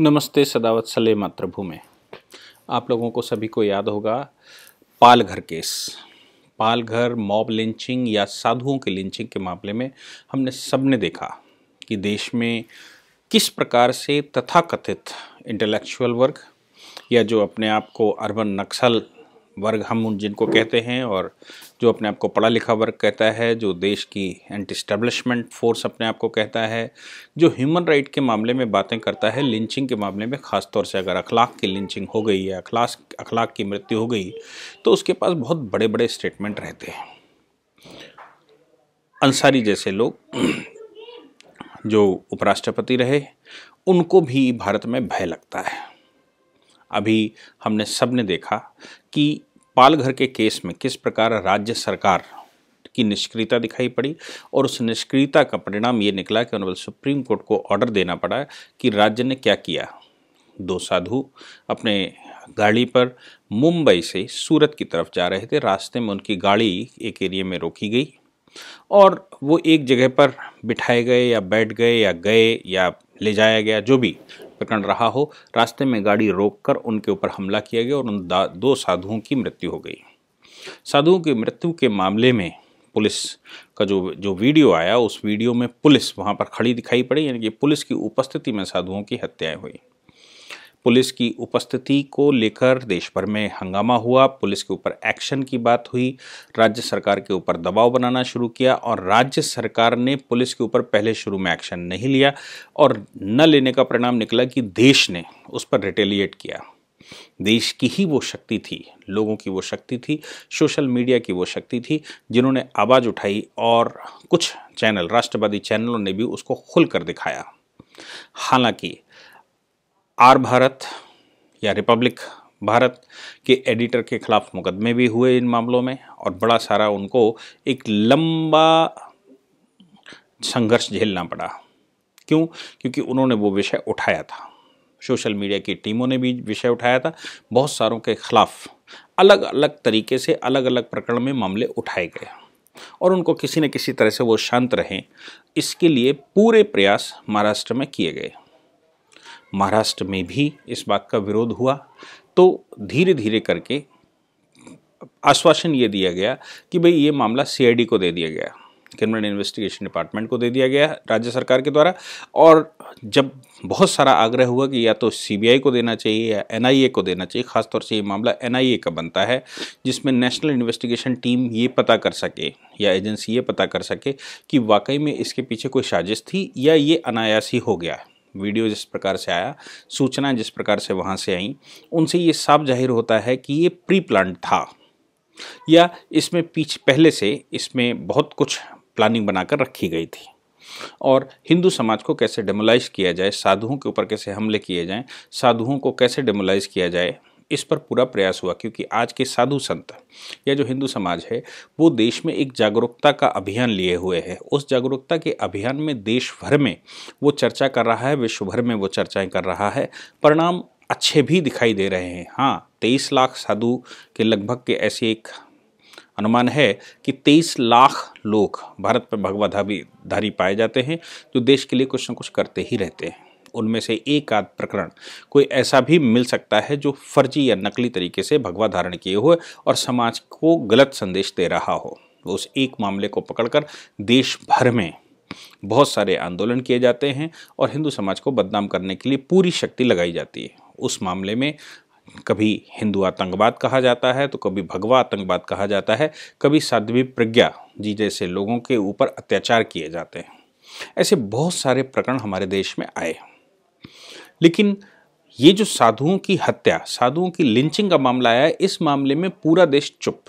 नमस्ते सदावत सले मातृभूमि आप लोगों को सभी को याद होगा Palghar case Palghar mob lynching या साधुओं के लिंचिंग के मामले में हमने सबने देखा कि देश में किस प्रकार से तथाकथित इंटेलेक्चुअल वर्ग या जो अपने आप को अर्बन नक्सल वर्ग हम उन जिनको कहते हैं और जो अपने आप को पढ़ा लिखा वर्ग कहता है जो देश की एंटी स्टेब्लिशमेंट फोर्स अपने आप को कहता है जो ह्यूमन राइट के मामले में बातें करता है लिंचिंग के मामले में ख़ास तौर से अगर अखलाक की लिंचिंग हो गई या अखलास अखलाक की मृत्यु हो गई तो उसके पास बहुत बड़े बड़े स्टेटमेंट रहते हैं अंसारी जैसे लोग जो उपराष्ट्रपति रहे उनको भी भारत में भय लगता है अभी हमने सब ने देखा कि पालघर के केस में किस प्रकार राज्य सरकार की निष्क्रियता दिखाई पड़ी और उस निष्क्रियता का परिणाम ये निकला कि ऑनरेबल सुप्रीम कोर्ट को ऑर्डर देना पड़ा कि राज्य ने क्या किया दो साधु अपने गाड़ी पर मुंबई से सूरत की तरफ जा रहे थे रास्ते में उनकी गाड़ी एक एरिए में रोकी गई और वो एक जगह पर बिठाए गए या बैठ गए या गए या ले जाया गया जो भी प्रकरण रहा हो रास्ते में गाड़ी रोककर उनके ऊपर हमला किया गया और उन दो साधुओं की मृत्यु हो गई साधुओं की मृत्यु के मामले में पुलिस का जो जो वीडियो आया उस वीडियो में पुलिस वहाँ पर खड़ी दिखाई पड़ी यानी कि पुलिस की उपस्थिति में साधुओं की हत्याएं हुई पुलिस की उपस्थिति को लेकर देश भर में हंगामा हुआ पुलिस के ऊपर एक्शन की बात हुई राज्य सरकार के ऊपर दबाव बनाना शुरू किया और राज्य सरकार ने पुलिस के ऊपर पहले शुरू में एक्शन नहीं लिया और न लेने का परिणाम निकला कि देश ने उस पर रिटेलिएट किया देश की ही वो शक्ति थी लोगों की वो शक्ति थी सोशल मीडिया की वो शक्ति थी जिन्होंने आवाज़ उठाई और कुछ चैनल राष्ट्रवादी चैनलों ने भी उसको खुलकर दिखाया हालांकि आर भारत या रिपब्लिक भारत के एडिटर के खिलाफ मुकदमे भी हुए इन मामलों में और बड़ा सारा उनको एक लंबा संघर्ष झेलना पड़ा क्यों क्योंकि उन्होंने वो विषय उठाया था सोशल मीडिया की टीमों ने भी विषय उठाया था बहुत सारों के खिलाफ अलग अलग तरीके से अलग अलग प्रकरण में मामले उठाए गए और उनको किसी न किसी तरह से वो शांत रहें इसके लिए पूरे प्रयास महाराष्ट्र में किए गए महाराष्ट्र में भी इस बात का विरोध हुआ तो धीरे धीरे करके आश्वासन ये दिया गया कि भाई ये मामला सीआईडी को दे दिया गया क्रिमिनल इन्वेस्टिगेशन डिपार्टमेंट को दे दिया गया राज्य सरकार के द्वारा और जब बहुत सारा आग्रह हुआ कि या तो सीबीआई को देना चाहिए या एनआईए को देना चाहिए खासतौर से ये मामला एनआईए का बनता है जिसमें नेशनल इन्वेस्टिगेशन टीम ये पता कर सके या एजेंसी ये पता कर सके कि वाकई में इसके पीछे कोई साजिश थी या ये अनायास ही हो गया है वीडियो जिस प्रकार से आया सूचना जिस प्रकार से वहाँ से आई उनसे ये साफ जाहिर होता है कि ये प्री प्लान था या इसमें पीछे पहले से इसमें बहुत कुछ प्लानिंग बनाकर रखी गई थी और हिंदू समाज को कैसे डेमोलाइज किया जाए साधुओं के ऊपर कैसे हमले किए जाएं साधुओं को कैसे डेमोलाइज किया जाए इस पर पूरा प्रयास हुआ क्योंकि आज के साधु संत या जो हिंदू समाज है वो देश में एक जागरूकता का अभियान लिए हुए है उस जागरूकता के अभियान में देश भर में वो चर्चा कर रहा है विश्व भर में वो चर्चाएं कर रहा है परिणाम अच्छे भी दिखाई दे रहे हैं हाँ तेईस लाख साधु के लगभग के ऐसे एक अनुमान है कि तेईस लाख लोग भारत में धारी पाए जाते हैं जो देश के लिए कुछ न कुछ करते ही रहते हैं उनमें से एक आध प्रकरण कोई ऐसा भी मिल सकता है जो फर्जी या नकली तरीके से भगवा धारण किए हुए और समाज को गलत संदेश दे रहा हो उस एक मामले को पकड़कर देश भर में बहुत सारे आंदोलन किए जाते हैं और हिंदू समाज को बदनाम करने के लिए पूरी शक्ति लगाई जाती है उस मामले में कभी हिंदू आतंकवाद कहा जाता है तो कभी भगवा आतंकवाद कहा जाता है कभी साध्वी प्रज्ञा जी जैसे लोगों के ऊपर अत्याचार किए जाते हैं ऐसे बहुत सारे प्रकरण हमारे देश में आए लेकिन ये जो साधुओं की हत्या साधुओं की लिंचिंग का मामला आया इस मामले में पूरा देश चुप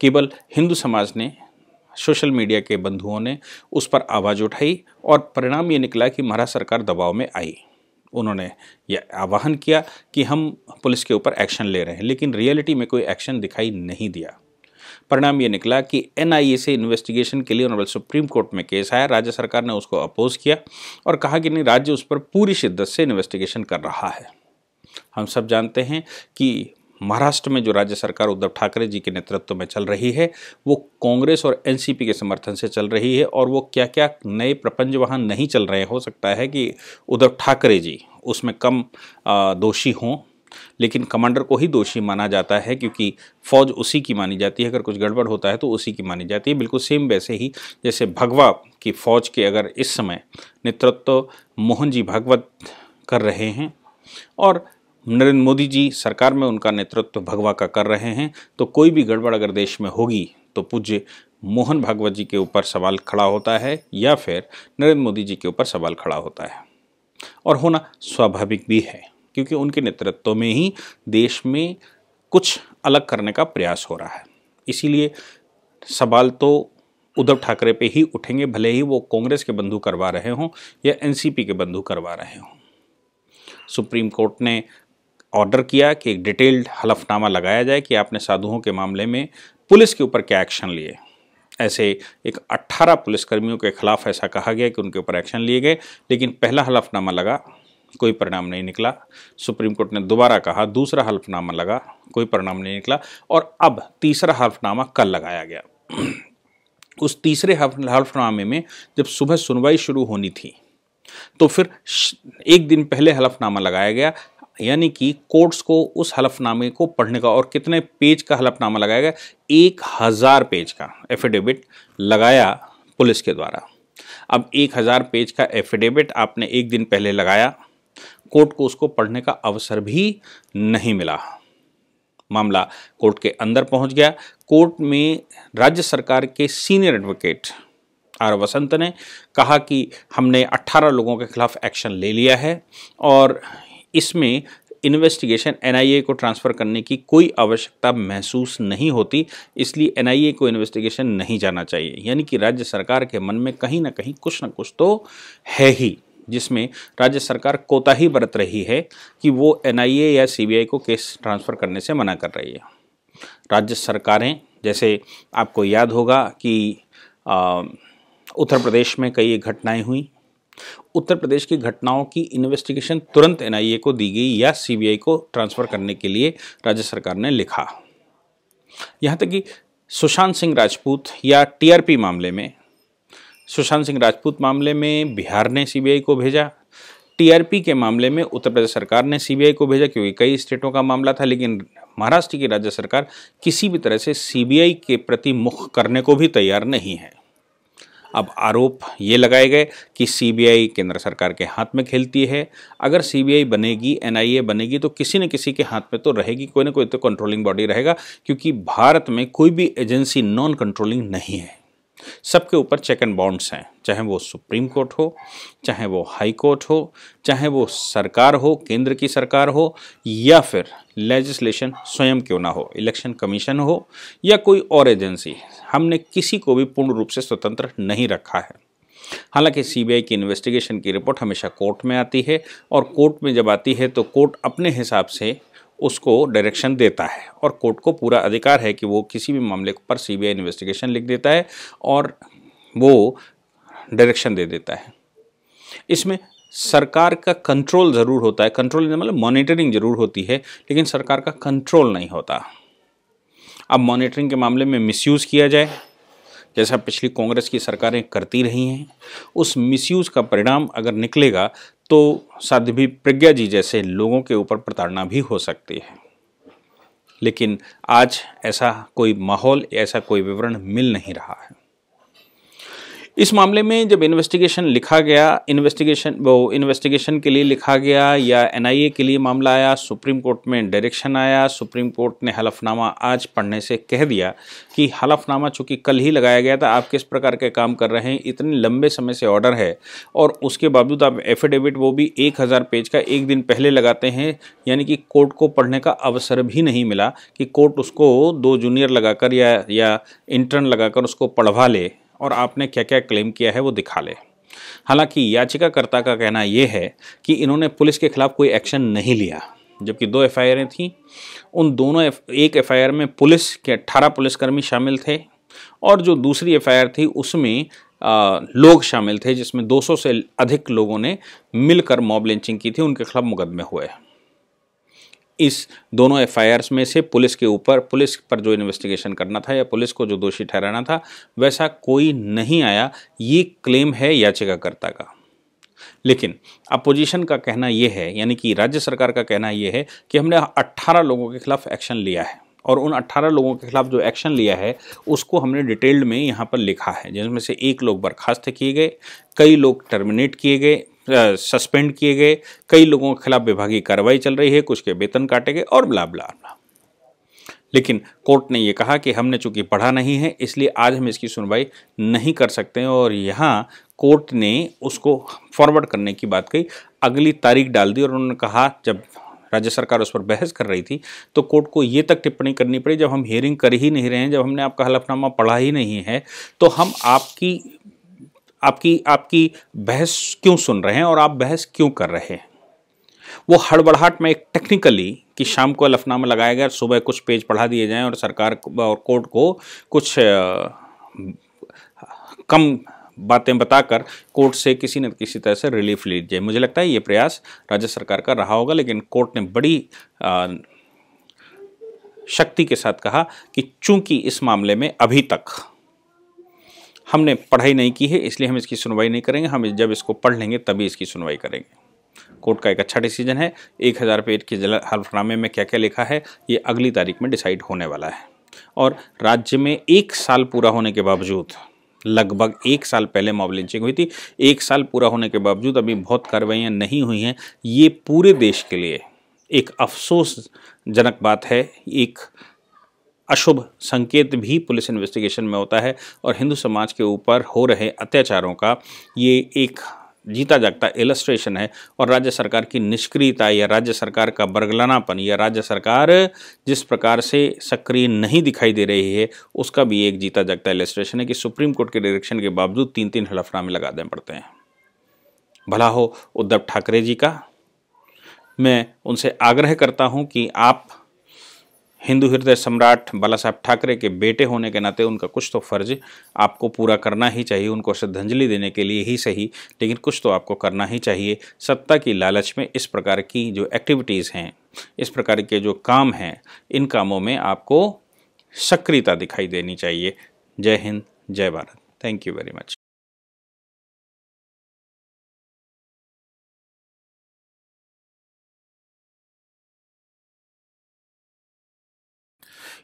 केवल हिंदू समाज ने सोशल मीडिया के बंधुओं ने उस पर आवाज़ उठाई और परिणाम ये निकला कि महाराज सरकार दबाव में आई उन्होंने यह आह्वान किया कि हम पुलिस के ऊपर एक्शन ले रहे हैं लेकिन रियलिटी में कोई एक्शन दिखाई नहीं दिया परिणाम ये निकला कि एनआईए से इन्वेस्टिगेशन के लिए ऑनरेबल सुप्रीम कोर्ट में केस आया राज्य सरकार ने उसको अपोज किया और कहा कि नहीं राज्य उस पर पूरी शिद्दत से इन्वेस्टिगेशन कर रहा है हम सब जानते हैं कि महाराष्ट्र में जो राज्य सरकार उद्धव ठाकरे जी के नेतृत्व में चल रही है वो कांग्रेस और एनसीपी के समर्थन से चल रही है और वो क्या क्या नए प्रपंच वहाँ नहीं चल रहे हो सकता है कि उद्धव ठाकरे जी उसमें कम दोषी हों लेकिन कमांडर को ही दोषी माना जाता है क्योंकि फ़ौज उसी की मानी जाती है अगर कुछ गड़बड़ होता है तो उसी की मानी जाती है बिल्कुल सेम वैसे ही जैसे भगवा की फ़ौज के अगर इस समय नेतृत्व मोहन जी भागवत कर रहे हैं और नरेंद्र मोदी जी सरकार में उनका नेतृत्व भगवा का कर रहे हैं तो कोई भी गड़बड़ अगर देश में होगी तो पूज्य मोहन भागवत जी के ऊपर सवाल खड़ा होता है या फिर नरेंद्र मोदी जी के ऊपर सवाल खड़ा होता है और होना स्वाभाविक भी है क्योंकि उनके नेतृत्व में ही देश में कुछ अलग करने का प्रयास हो रहा है इसीलिए सवाल तो उद्धव ठाकरे पे ही उठेंगे भले ही वो कांग्रेस के बंधु करवा रहे हों या एनसीपी के बंधु करवा रहे हों सुप्रीम कोर्ट ने ऑर्डर किया कि एक डिटेल्ड हलफनामा लगाया जाए कि आपने साधुओं के मामले में पुलिस के ऊपर क्या एक्शन लिए ऐसे एक 18 पुलिसकर्मियों के खिलाफ ऐसा कहा गया कि उनके ऊपर एक्शन लिए गए लेकिन पहला हलफनामा लगा कोई परिणाम नहीं निकला सुप्रीम कोर्ट ने दोबारा कहा दूसरा हल्फनामा लगा कोई परिणाम नहीं निकला और अब तीसरा हल्फनामा कल लगाया गया उस तीसरे हल्फनामे में जब सुबह सुनवाई शुरू होनी थी तो फिर एक दिन पहले हलफनामा लगाया गया यानी कि कोर्ट्स को उस हलफनामे को पढ़ने का और कितने पेज का हलफनामा लगाया गया एक हज़ार पेज का एफिडेविट लगाया पुलिस के द्वारा अब एक हज़ार पेज का एफिडेविट आपने एक दिन पहले लगाया कोर्ट को उसको पढ़ने का अवसर भी नहीं मिला मामला कोर्ट के अंदर पहुंच गया कोर्ट में राज्य सरकार के सीनियर एडवोकेट आर वसंत ने कहा कि हमने 18 लोगों के खिलाफ एक्शन ले लिया है और इसमें इन्वेस्टिगेशन एनआईए को ट्रांसफ़र करने की कोई आवश्यकता महसूस नहीं होती इसलिए एनआईए को इन्वेस्टिगेशन नहीं जाना चाहिए यानी कि राज्य सरकार के मन में कहीं ना कहीं कुछ ना कुछ तो है ही जिसमें राज्य सरकार कोताही बरत रही है कि वो एन या सी को केस ट्रांसफ़र करने से मना कर रही है राज्य सरकारें जैसे आपको याद होगा कि आ, उत्तर प्रदेश में कई घटनाएं हुई उत्तर प्रदेश की घटनाओं की इन्वेस्टिगेशन तुरंत एनआईए को दी गई या सीबीआई को ट्रांसफ़र करने के लिए राज्य सरकार ने लिखा यहाँ तक कि सुशांत सिंह राजपूत या टीआरपी मामले में सुशांत सिंह राजपूत मामले में बिहार ने सीबीआई को भेजा टीआरपी के मामले में उत्तर प्रदेश सरकार ने सीबीआई को भेजा क्योंकि कई स्टेटों का मामला था लेकिन महाराष्ट्र की राज्य सरकार किसी भी तरह से सीबीआई के प्रति मुख करने को भी तैयार नहीं है अब आरोप ये लगाए गए कि सीबीआई केंद्र सरकार के हाथ में खेलती है अगर सीबीआई बनेगी एनआईए बनेगी तो किसी न किसी के हाथ में तो रहेगी कोई ना कोई तो कंट्रोलिंग बॉडी रहेगा क्योंकि भारत में कोई भी एजेंसी नॉन कंट्रोलिंग नहीं है सबके ऊपर चेक एंड बाउंड्स हैं चाहे वो सुप्रीम कोर्ट हो चाहे वो हाई कोर्ट हो चाहे वो सरकार हो केंद्र की सरकार हो या फिर लेजिस्लेशन स्वयं क्यों ना हो इलेक्शन कमीशन हो या कोई और एजेंसी हमने किसी को भी पूर्ण रूप से स्वतंत्र नहीं रखा है हालांकि सीबीआई की इन्वेस्टिगेशन की रिपोर्ट हमेशा कोर्ट में आती है और कोर्ट में जब आती है तो कोर्ट अपने हिसाब से उसको डायरेक्शन देता है और कोर्ट को पूरा अधिकार है कि वो किसी भी मामले पर सीबीआई इन्वेस्टिगेशन लिख देता है और वो डायरेक्शन दे देता है इसमें सरकार का कंट्रोल ज़रूर होता है कंट्रोल मतलब मॉनिटरिंग ज़रूर होती है लेकिन सरकार का कंट्रोल नहीं होता अब मॉनिटरिंग के मामले में मिसयूज़ किया जाए जैसा पिछली कांग्रेस की सरकारें करती रही हैं उस मिसयूज़ का परिणाम अगर निकलेगा तो साध्वी प्रज्ञा जी जैसे लोगों के ऊपर प्रताड़ना भी हो सकती है लेकिन आज ऐसा कोई माहौल ऐसा कोई विवरण मिल नहीं रहा है इस मामले में जब इन्वेस्टिगेशन लिखा गया इन्वेस्टिगेशन वो इन्वेस्टिगेशन के लिए लिखा गया या एनआईए के लिए मामला आया सुप्रीम कोर्ट में डायरेक्शन आया सुप्रीम कोर्ट ने हलफनामा आज पढ़ने से कह दिया कि हलफनामा चूँकि कल ही लगाया गया था आप किस प्रकार के काम कर रहे हैं इतने लंबे समय से ऑर्डर है और उसके बावजूद आप एफिडेविट वो भी एक हज़ार पेज का एक दिन पहले लगाते हैं यानी कि कोर्ट को पढ़ने का अवसर भी नहीं मिला कि कोर्ट उसको दो जूनियर लगाकर या या इंटर्न लगाकर उसको पढ़वा ले और आपने क्या क्या क्लेम किया है वो दिखा ले हालांकि याचिकाकर्ता का कहना यह है कि इन्होंने पुलिस के खिलाफ कोई एक्शन नहीं लिया जबकि दो एफ आई थीं उन दोनों एफ, एक एफ में पुलिस के अट्ठारह पुलिसकर्मी शामिल थे और जो दूसरी एफ थी उसमें आ, लोग शामिल थे जिसमें 200 से अधिक लोगों ने मिलकर मॉब लिंचिंग की थी उनके खिलाफ मुकदमे हुए हैं इस दोनों एफ में से पुलिस के ऊपर पुलिस पर जो इन्वेस्टिगेशन करना था या पुलिस को जो दोषी ठहराना था वैसा कोई नहीं आया ये क्लेम है याचिकाकर्ता का लेकिन अपोजिशन का कहना यह है यानी कि राज्य सरकार का कहना यह है कि हमने 18 लोगों के खिलाफ एक्शन लिया है और उन 18 लोगों के खिलाफ जो एक्शन लिया है उसको हमने डिटेल्ड में यहाँ पर लिखा है जिसमें से एक लोग बर्खास्त किए गए कई लोग टर्मिनेट किए गए सस्पेंड किए गए कई लोगों के खिलाफ विभागीय कार्रवाई चल रही है कुछ के वेतन काटे गए और ब्ला ब्ला ब्ला लेकिन कोर्ट ने ये कहा कि हमने चूंकि पढ़ा नहीं है इसलिए आज हम इसकी सुनवाई नहीं कर सकते हैं और यहाँ कोर्ट ने उसको फॉरवर्ड करने की बात कही अगली तारीख डाल दी और उन्होंने कहा जब राज्य सरकार उस पर बहस कर रही थी तो कोर्ट को ये तक टिप्पणी करनी पड़ी जब हम हियरिंग कर ही नहीं रहे हैं जब हमने आपका हलफनामा पढ़ा ही नहीं है तो हम आपकी आपकी आपकी बहस क्यों सुन रहे हैं और आप बहस क्यों कर रहे हैं वो हड़बड़ाहट में एक टेक्निकली कि शाम को अलफनामा लगाया गया सुबह कुछ पेज पढ़ा दिए जाएं और सरकार और कोर्ट को कुछ कम बातें बताकर कोर्ट से किसी न किसी तरह से रिलीफ ली जाए मुझे लगता है ये प्रयास राज्य सरकार का रहा होगा लेकिन कोर्ट ने बड़ी आ, शक्ति के साथ कहा कि चूंकि इस मामले में अभी तक हमने पढ़ाई नहीं की है इसलिए हम इसकी सुनवाई नहीं करेंगे हम जब इसको पढ़ लेंगे तभी इसकी सुनवाई करेंगे कोर्ट का एक अच्छा डिसीजन है एक हज़ार पेज के हल्फनामे में क्या क्या लिखा है ये अगली तारीख में डिसाइड होने वाला है और राज्य में एक साल पूरा होने के बावजूद लगभग एक साल पहले मॉब लिंचिंग हुई थी एक साल पूरा होने के बावजूद अभी बहुत कार्रवाइयाँ नहीं हुई हैं ये पूरे देश के लिए एक अफसोसजनक बात है एक अशुभ संकेत भी पुलिस इन्वेस्टिगेशन में होता है और हिंदू समाज के ऊपर हो रहे अत्याचारों का ये एक जीता जागता इलस्ट्रेशन है और राज्य सरकार की निष्क्रियता या राज्य सरकार का बरगलानापन या राज्य सरकार जिस प्रकार से सक्रिय नहीं दिखाई दे रही है उसका भी एक जीता जागता इलस्ट्रेशन है कि सुप्रीम कोर्ट के डायरेक्शन के बावजूद तीन तीन हलफनामे लगा देने पड़ते हैं भला हो उद्धव ठाकरे जी का मैं उनसे आग्रह करता हूँ कि आप हिंदू हृदय सम्राट बाला साहब ठाकरे के बेटे होने के नाते उनका कुछ तो फर्ज आपको पूरा करना ही चाहिए उनको श्रद्धांजलि देने के लिए ही सही लेकिन कुछ तो आपको करना ही चाहिए सत्ता की लालच में इस प्रकार की जो एक्टिविटीज़ हैं इस प्रकार के जो काम हैं इन कामों में आपको सक्रियता दिखाई देनी चाहिए जय हिंद जय Bharat thank you very much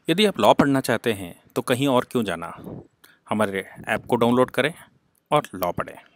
यदि आप लॉ पढ़ना चाहते हैं तो कहीं और क्यों जाना हमारे ऐप को डाउनलोड करें और लॉ पढ़ें